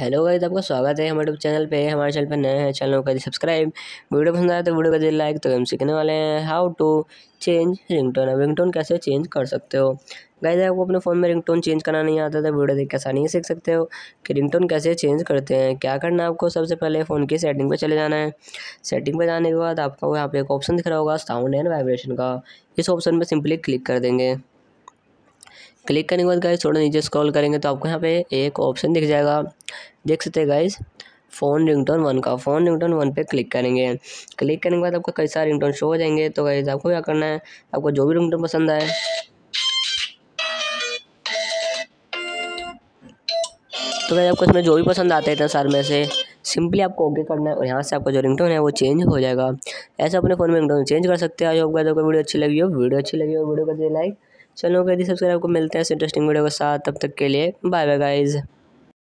hello guys आपका स्वागत है हमारे यूट्यूब चैनल पे हमारे चैनल पे नए हैं चैनल कर सब्सक्राइब वीडियो पसंद आए तो वीडियो कर लाइक तो हम सीखने वाले हैं how to change ringtone ring ringtone कैसे चेंज कर सकते हो गाइस आपको अपने फ़ोन में रिंगटोन चेंज करना नहीं आता तो वीडियो देख के आसानी सीख सकते हो कि रिंग कैसे चेंज करते हैं क्या करना है आपको सबसे पहले फ़ोन की सेटिंग पर चले जाना है सेटिंग पर जाने के बाद आपको यहाँ पर एक ऑप्शन दिख रहा होगा साउंड एंड वाइब्रेशन का इस ऑप्शन पर सिंपली क्लिक कर देंगे क्लिक करने के बाद गाइज थोड़ा नीचे स्क्रॉल करेंगे तो आपको यहाँ पे एक ऑप्शन दिख जाएगा देख सकते हैं गाइज फ़ोन रिंगटोन वन का फ़ोन रिंगटोन वन पे क्लिक करेंगे क्लिक करने के बाद आपको कई सारे रिंगटोन शो हो जाएंगे तो गाइज आपको क्या करना है आपको जो भी रिंगटोन पसंद आए तो गाइज आपको इसमें जो भी पसंद आते हैं सर में से सिंपली आपको ओके करना है और यहाँ से आपका जो रिंगटोन है वो चेंज हो जाएगा ऐसे अपने फ़ोन में रिंगटोन चेंज कर सकते हैं आई होप गाइज आपको वीडियो अच्छी लगी हो वीडियो अच्छी लगी हो वीडियो कर दीजिए लाइक चलो यदि सब्सक्राइब को मिलते हैं ऐसे इंटरेस्टिंग वीडियो के साथ तब तक के लिए बाय बाय गाइज